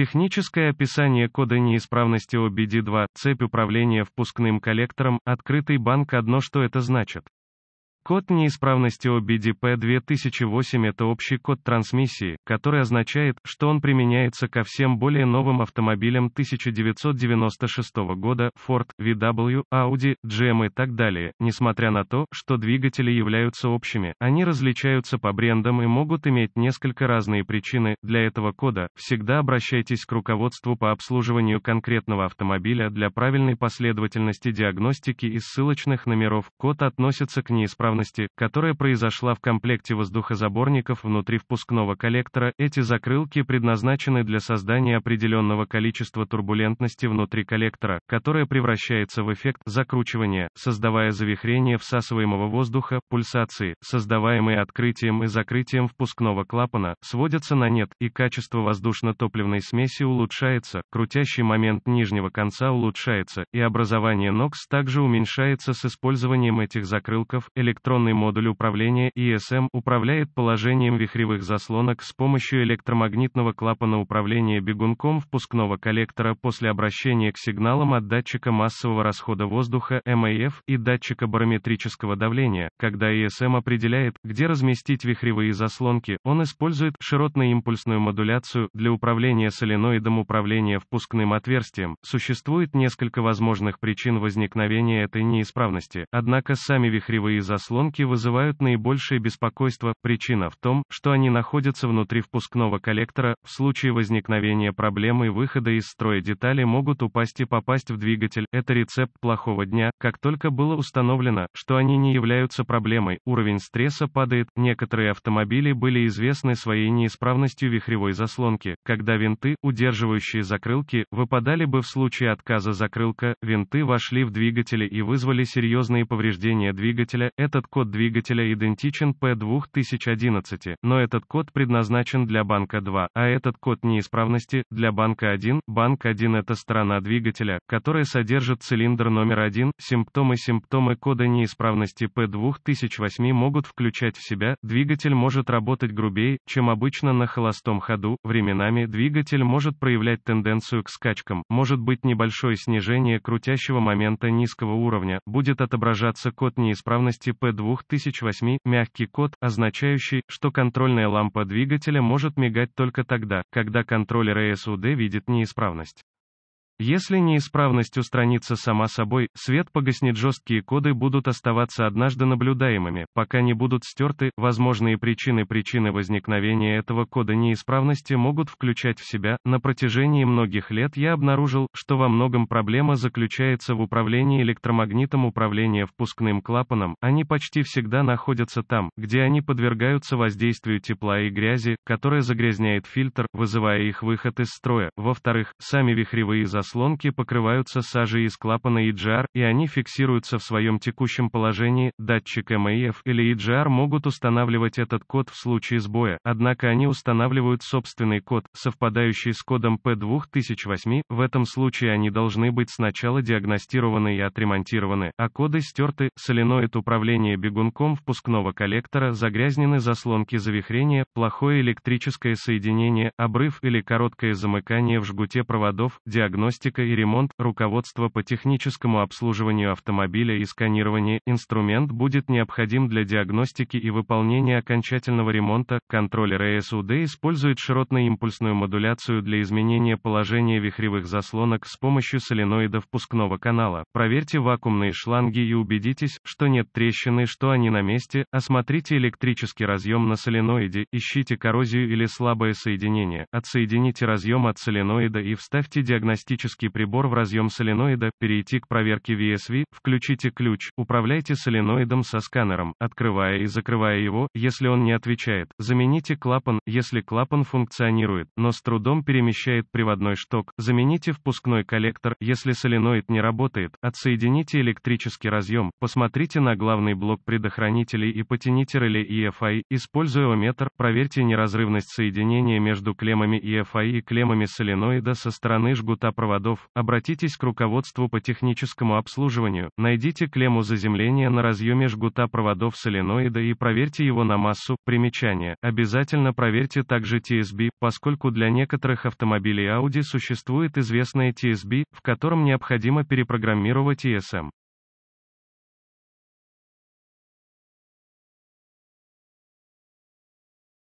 Техническое описание кода неисправности OBD2, цепь управления впускным коллектором, открытый банк одно что это значит. Код неисправности OBDP-2008 – это общий код трансмиссии, который означает, что он применяется ко всем более новым автомобилям 1996 года Ford, VW, Audi, GM и так далее. Несмотря на то, что двигатели являются общими, они различаются по брендам и могут иметь несколько разные причины. Для этого кода всегда обращайтесь к руководству по обслуживанию конкретного автомобиля для правильной последовательности диагностики и ссылочных номеров. Код относится к неисправности неисправности, которая произошла в комплекте воздухозаборников внутри впускного коллектора, эти закрылки предназначены для создания определенного количества турбулентности внутри коллектора, которая превращается в эффект закручивания, создавая завихрение всасываемого воздуха, пульсации, создаваемые открытием и закрытием впускного клапана, сводятся на нет, и качество воздушно-топливной смеси улучшается, крутящий момент нижнего конца улучшается, и образование нокс также уменьшается с использованием этих закрылков, электронных электронный модуль управления ESM управляет положением вихревых заслонок с помощью электромагнитного клапана управления бегунком впускного коллектора после обращения к сигналам от датчика массового расхода воздуха MAF а и датчика барометрического давления. Когда ESM определяет, где разместить вихревые заслонки, он использует широтно-импульсную модуляцию для управления соленоидом управления впускным отверстием. Существует несколько возможных причин возникновения этой неисправности, однако сами вихревые заслонки заслонки вызывают наибольшее беспокойство, причина в том, что они находятся внутри впускного коллектора, в случае возникновения проблемы выхода из строя детали могут упасть и попасть в двигатель, это рецепт плохого дня, как только было установлено, что они не являются проблемой, уровень стресса падает, некоторые автомобили были известны своей неисправностью вихревой заслонки, когда винты, удерживающие закрылки, выпадали бы в случае отказа закрылка, винты вошли в двигатели и вызвали серьезные повреждения двигателя, это этот код двигателя идентичен P2011, но этот код предназначен для банка 2, а этот код неисправности – для банка 1. Банк 1 – это сторона двигателя, которая содержит цилиндр номер 1. Симптомы Симптомы кода неисправности P2008 могут включать в себя, двигатель может работать грубее, чем обычно на холостом ходу, временами двигатель может проявлять тенденцию к скачкам, может быть небольшое снижение крутящего момента низкого уровня, будет отображаться код неисправности P2008 2008 мягкий код, означающий, что контрольная лампа двигателя может мигать только тогда, когда контроллер ASUD видит неисправность. Если неисправность устранится сама собой, свет погаснет жесткие коды будут оставаться однажды наблюдаемыми, пока не будут стерты, возможные причины причины возникновения этого кода неисправности могут включать в себя, на протяжении многих лет я обнаружил, что во многом проблема заключается в управлении электромагнитом управления впускным клапаном, они почти всегда находятся там, где они подвергаются воздействию тепла и грязи, которая загрязняет фильтр, вызывая их выход из строя, во-вторых, сами вихревые засады заслонки покрываются сажей из клапана EGR, и они фиксируются в своем текущем положении, датчик MAF или EGR могут устанавливать этот код в случае сбоя, однако они устанавливают собственный код, совпадающий с кодом P2008, в этом случае они должны быть сначала диагностированы и отремонтированы, а коды стерты, соленоид управления бегунком впускного коллектора загрязнены заслонки завихрения, плохое электрическое соединение, обрыв или короткое замыкание в жгуте проводов, диагностика диагностика и ремонт, руководство по техническому обслуживанию автомобиля и сканирование, инструмент будет необходим для диагностики и выполнения окончательного ремонта, контроллер ESUD использует широтно-импульсную модуляцию для изменения положения вихревых заслонок с помощью соленоида впускного канала. Проверьте вакуумные шланги и убедитесь, что нет трещины, что они на месте, осмотрите электрический разъем на соленоиде, ищите коррозию или слабое соединение, отсоедините разъем от соленоида и вставьте диагностический электрический прибор в разъем соленоида, перейти к проверке VSV, включите ключ, управляйте соленоидом со сканером, открывая и закрывая его, если он не отвечает, замените клапан, если клапан функционирует, но с трудом перемещает приводной шток, замените впускной коллектор, если соленоид не работает, отсоедините электрический разъем, посмотрите на главный блок предохранителей и потяните реле EFI, используя ометр, проверьте неразрывность соединения между клеммами EFI и клеммами соленоида со стороны жгута провода проводов, обратитесь к руководству по техническому обслуживанию, найдите клемму заземления на разъеме жгута проводов соленоида и проверьте его на массу, примечание. Обязательно проверьте также TSB, поскольку для некоторых автомобилей Audi существует известное TSB, в котором необходимо перепрограммировать ESM.